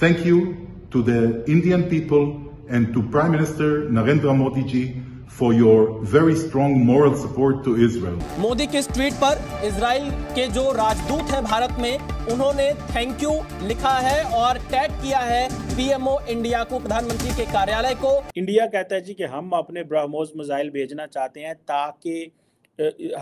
Thank you to the Indian people and to Prime Minister Narendra Modi ji for your very strong moral support to Israel. Modi के इस tweet पर Israel के जो राजदूत हैं भारत में उन्होंने थैंक यू लिखा है और टैग किया है पीएमओ इंडिया को प्रधानमंत्री के कार्यालय को इंडिया कहता है जी कि हम अपने ब्रह्मोस मिसाइल भेजना चाहते हैं ताकि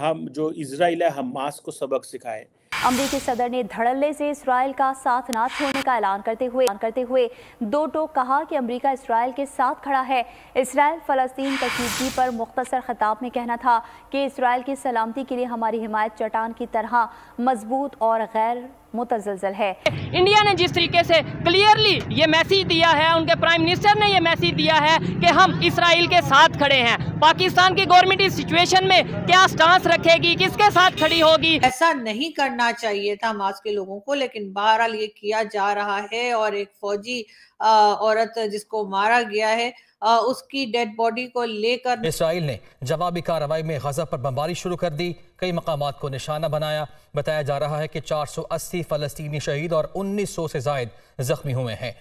हम जो इसराइल है हमास को सबक सिखाए अमरीकी सदर ने धड़ल्ले से इसराइल का साथ ना छोड़ने का ऐलान करते हुए करते हुए दो टोक कहा कि अमरीका इसराइल के साथ खड़ा है इसराइल फलस्तीन कशीदगी पर मुख्तर खिताब में कहना था कि इसराइल की सलामती के लिए हमारी हिमायत चट्टान की तरह मजबूत और गैर मुतजलजल है इंडिया ने जिस तरीके से क्लियरली ये मैसेज दिया है उनके प्राइम मिनिस्टर ने ये मैसेज दिया है कि हम इसराइल के साथ खड़े हैं पाकिस्तान की गवर्नमेंट इस सिचुएशन में क्या स्टांस रखेगी किसके साथ खड़ी होगी ऐसा नहीं करना चाहिए था मास के लोगों को लेकिन बहरहाल ये किया जा रहा है और एक फौजी औरत जिसको मारा गया है उसकी डेड बॉडी को लेकर इसराइल ने जवाबी कार्रवाई में गजा पर बमबारी शुरू कर दी कई मकाम को निशाना बनाया बताया जा रहा है कि 480 फलस्तीनी शहीद और 1900 से जायद जख्मी हुए हैं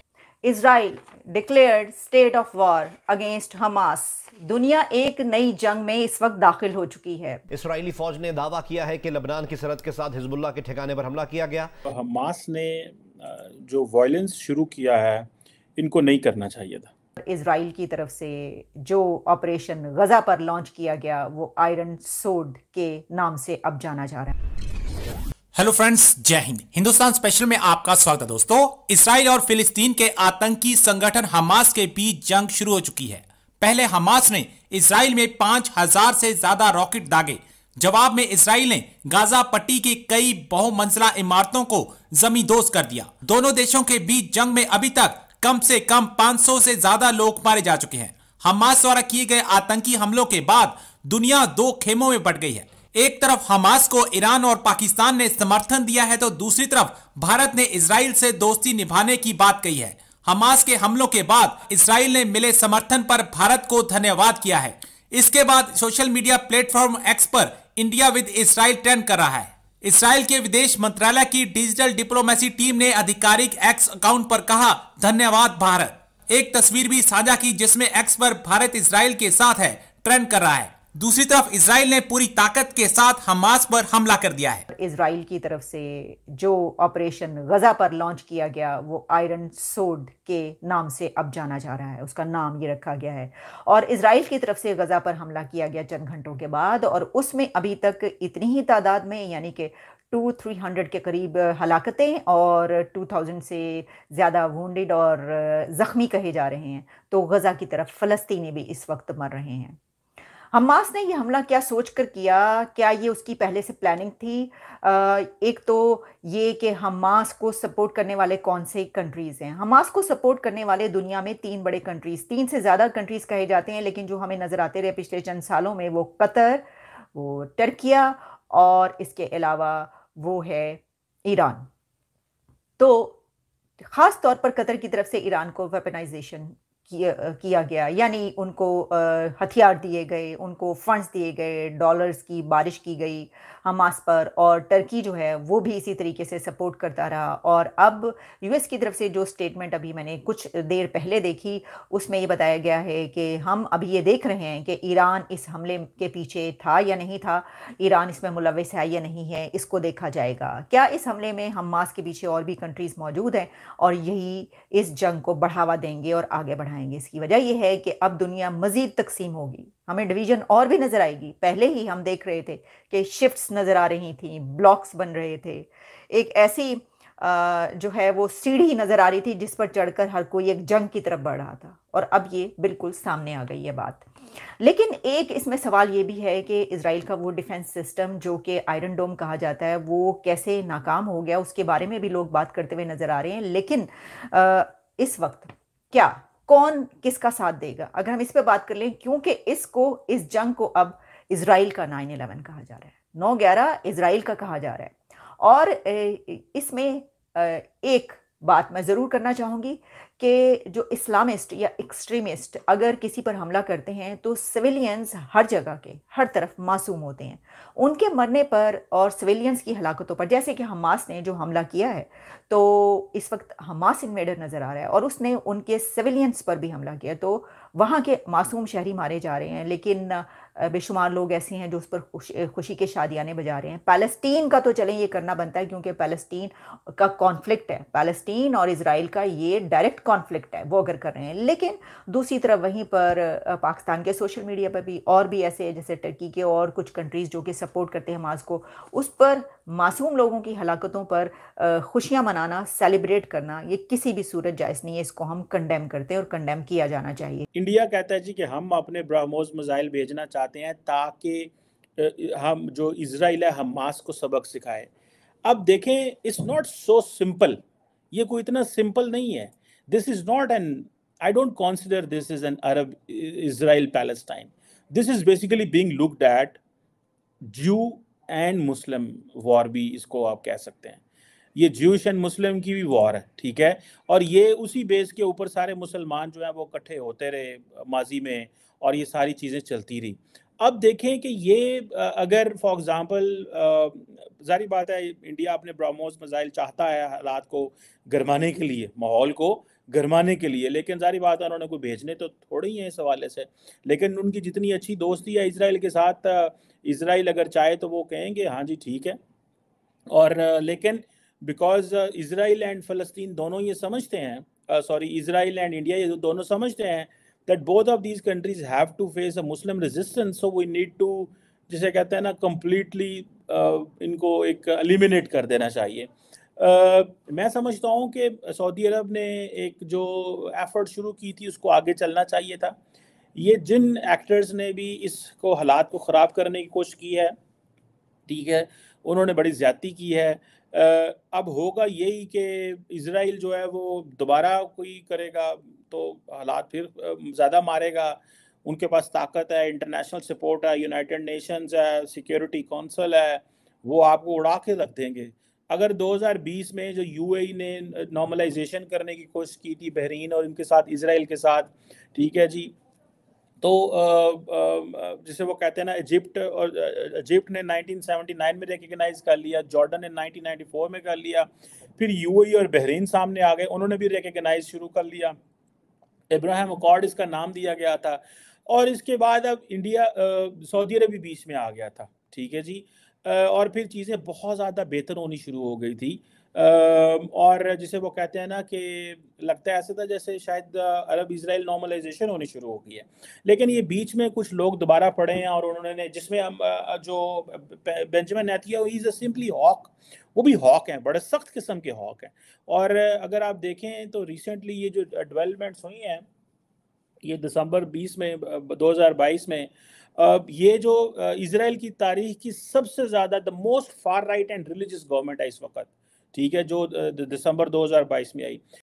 Israel declared state of war against Hamas दुनिया एक नई जंग में इस वक्त दाखिल हो चुकी है इसराइली फौज ने दावा किया है कि लबनान की सरहद के साथ हिजबुल्ला के ठिकाने पर हमला किया गया तो हमास ने जो वायलेंस शुरू किया है इनको नहीं करना चाहिए था इसराइल की तरफ से जो ऑपरेशन गज़ा पर लॉन्च किया गया वो आयरन सोड के नाम से अब जाना जा रहा है हेलो फ्रेंड्स जय हिंद हिंदुस्तान स्पेशल में आपका स्वागत है दोस्तों इसराइल और फिलिस्तीन के आतंकी संगठन हमास के बीच जंग शुरू हो चुकी है पहले हमास ने इसराइल में पांच हजार से ज्यादा रॉकेट दागे जवाब में इसराइल ने गाजा पट्टी की कई बहुमंजिला इमारतों को जमींदोज कर दिया दोनों देशों के बीच जंग में अभी तक कम से कम 500 से ज्यादा लोग मारे जा चुके हैं हमास द्वारा किए गए आतंकी हमलों के बाद दुनिया दो खेमों में बट गई है एक तरफ हमास को ईरान और पाकिस्तान ने समर्थन दिया है तो दूसरी तरफ भारत ने इसराइल से दोस्ती निभाने की बात कही है हमास के हमलों के बाद इसराइल ने मिले समर्थन पर भारत को धन्यवाद किया है इसके बाद सोशल मीडिया प्लेटफॉर्म एक्स पर इंडिया विद इसराइल ट्रेंड कर रहा है इसराइल के विदेश मंत्रालय की डिजिटल डिप्लोमेसी टीम ने आधिकारिक एक्स अकाउंट पर कहा धन्यवाद भारत एक तस्वीर भी साझा की जिसमें एक्स पर भारत इसराइल के साथ है ट्रेंड कर रहा है दूसरी तरफ इसराइल ने पूरी ताकत के साथ हमास पर हमला कर दिया है इसराइल की तरफ से जो ऑपरेशन गजा पर लॉन्च किया गया वो आयरन सोड के नाम से अब जाना जा रहा है उसका नाम ये रखा गया है और इसराइल की तरफ से गजा पर हमला किया गया चंद घंटों के बाद और उसमें अभी तक इतनी ही तादाद में यानी कि टू थ्री हंड्रेड के करीब हलाकतें और टू थाउजेंड से ज़्यादा वूडेड और ज़ख्मी कहे जा रहे हैं तो गज़ा की तरफ फ़लस्तीनी भी इस वक्त मर रहे हैं हमास ने यह हमला क्या सोच कर किया क्या ये उसकी पहले से प्लानिंग थी एक तो ये कि हमास को सपोर्ट करने वाले कौन से कंट्रीज़ हैं हमास को सपोर्ट करने वाले दुनिया में तीन बड़े कंट्रीज़ तीन से ज़्यादा कंट्रीज़ कहे जाते हैं लेकिन जो हमें नज़र आते रहे पिछले चंद सालों में वो कतर वो टर्किया और इसके अलावा वो है ईरान तो ख़ास तौर पर कतर की तरफ से ईरान को वेपनाइजेशन किया गया यानी उनको हथियार दिए गए उनको फंड्स दिए गए डॉलर्स की बारिश की गई हमास पर और टर्की जो है वो भी इसी तरीके से सपोर्ट करता रहा और अब यूएस की तरफ से जो स्टेटमेंट अभी मैंने कुछ देर पहले देखी उसमें ये बताया गया है कि हम अभी ये देख रहे हैं कि ईरान इस हमले के पीछे था या नहीं था ईरान इसमें मुलविस है या नहीं है इसको देखा जाएगा क्या इस हमले में हमास के पीछे और भी कंट्रीज़ मौजूद हैं और यही इस जंग को बढ़ावा देंगे और आगे बढ़ाएंगे आएंगे इसकी वजह यह है कि अब दुनिया मज़ीद तकसीम होगी हमें डिवीज़न और भी नज़र आएगी पहले ही हम देख रहे थे कि शिफ्ट नज़र आ रही थी ब्लॉक्स बन रहे थे एक ऐसी जो है वो सीढ़ी नज़र आ रही थी जिस पर चढ़कर हर कोई एक जंग की तरफ बढ़ रहा था और अब ये बिल्कुल सामने आ गई है बात लेकिन एक इसमें सवाल ये भी है कि इसराइल का वो डिफेंस सिस्टम जो कि आयरन डोम कहा जाता है वो कैसे नाकाम हो गया उसके बारे में भी लोग बात करते हुए नज़र आ रहे हैं लेकिन इस वक्त क्या कौन किसका साथ देगा अगर हम इस पर बात कर लें क्योंकि इसको इस जंग को अब इसराइल का नाइन इलेवन कहा जा रहा है नौ ग्यारह इसराइल का कहा जा रहा है और इसमें एक बात मैं ज़रूर करना चाहूँगी कि जो इस्लामिस्ट या एक्सट्रीमिस्ट अगर किसी पर हमला करते हैं तो सिविलियंस हर जगह के हर तरफ मासूम होते हैं उनके मरने पर और सिविलियंस की हलाकतों पर जैसे कि हमास ने जो हमला किया है तो इस वक्त हमास इन्वेडर नज़र आ रहा है और उसने उनके सिविलियंस पर भी हमला किया तो वहाँ के मासूम शहरी मारे जा रहे हैं लेकिन बेशुमार लोग ऐसे हैं जो उस पर खुश खुशी के शादियाने बजा रहे हैं पैलेस्टीन का तो चलें ये करना बनता है क्योंकि पैलेस्टीन का कॉन्फ्लिक्ट है पैलेस्टीन और इसराइल का ये डायरेक्ट कॉन्फ्लिक्ट है वो अगर कर रहे हैं लेकिन दूसरी तरफ वहीं पर पाकिस्तान के सोशल मीडिया पर भी और भी ऐसे जैसे टर्की के और कुछ कंट्रीज़ जो कि सपोर्ट करते हैं हमाज को उस पर मासूम लोगों की हलाकतों पर खुशियाँ मनाना सेलिब्रेट करना ये किसी भी सूरत जायज़ नहीं है इसको हम कंडेम करते हैं और कंडेम किया जाना चाहिए इंडिया कहता है जी कि हम अपने ब्राह्मोज मिज़ाइल भेजना चाहते हैं ताकि हम जो इसराइल है हमास को सबक सिखाए अब देखें इट्स नॉट सो सिंपल ये कोई इतना सिंपल नहीं है this is not an I don't consider this is an Arab Israel Palestine this is basically being looked at Jew and Muslim war भी इसको आप कह सकते हैं ये ज्यूश एंड मुस्लिम की भी वॉर है ठीक है और ये उसी बेस के ऊपर सारे मुसलमान जो हैं वो इकट्ठे होते रहे माजी में और ये सारी चीज़ें चलती रही अब देखें कि ये अगर फॉर एग्ज़ाम्पल जारी बात है इंडिया अपने ब्रामोस मिसाइल चाहता है हालात को गरमाने के लिए माहौल को गरमाने के लिए लेकिन जारी बात है उन्होंने कोई भेजने तो थोड़े ही हैं इस हवाले से लेकिन उनकी जितनी अच्छी दोस्ती है इसराइल के साथ इसराइल अगर चाहे तो वो कहेंगे हाँ जी ठीक है और लेकिन बिकॉज इसराइल एंड फ़लस्तीन दोनों ये समझते हैं सॉरी इसराइल एंड इंडिया ये दोनों समझते हैं that both of these countries have to face a Muslim resistance. So we need to जिसे कहते हैं ना कम्प्लीटली uh, इनको एक एलिमिनेट कर देना चाहिए Uh, मैं समझता हूँ कि सऊदी अरब ने एक जो एफर्ट शुरू की थी उसको आगे चलना चाहिए था ये जिन एक्टर्स ने भी इसको हालात को ख़राब करने की कोशिश की है ठीक है उन्होंने बड़ी ज्यादती की है uh, अब होगा यही कि इसराइल जो है वो दोबारा कोई करेगा तो हालात फिर ज़्यादा मारेगा उनके पास ताकत है इंटरनेशनल सपोर्ट है यूनाइटेड नेशंस है सिक्योरिटी काउंसिल है वो आपको उड़ा के रख देंगे अगर 2020 में जो यूएई e ने नॉर्मलाइजेशन करने की कोशिश की थी बहरीन और इनके साथ इसराइल के साथ ठीक है जी तो जिसे वो कहते हैं ना इजिप्ट और इजिप्ट ने 1979 में रिकगनाइज कर लिया जॉर्डन ने 1994 में कर लिया फिर यूएई e और बहरीन सामने आ गए उन्होंने भी रिकगनाइज शुरू कर लिया इब्राहिम अकॉर्ड इसका नाम दिया गया था और इसके बाद अब इंडिया सऊदी अरब भी बीच में आ गया था ठीक है जी और फिर चीज़ें बहुत ज़्यादा बेहतर होनी शुरू हो गई थी और जिसे वो कहते हैं ना कि लगता है ऐसा था जैसे शायद अरब इसराइल नॉर्मलाइजेशन होनी शुरू हो गई है लेकिन ये बीच में कुछ लोग दोबारा पढ़े हैं और उन्होंने जिसमें हम जो Benjamin Netanyahu is a simply hawk वो भी हॉक हैं बड़े सख्त किस्म के हॉक हैं और अगर आप देखें तो रिसेंटली ये जो डेवलपमेंट्स हुई हैं ये दिसंबर 20 में 2022 में ये जो इसराइल की तारीख की सबसे ज़्यादा the most far right and religious government है इस वक्त ठीक है जो दिसंबर 2022 में आई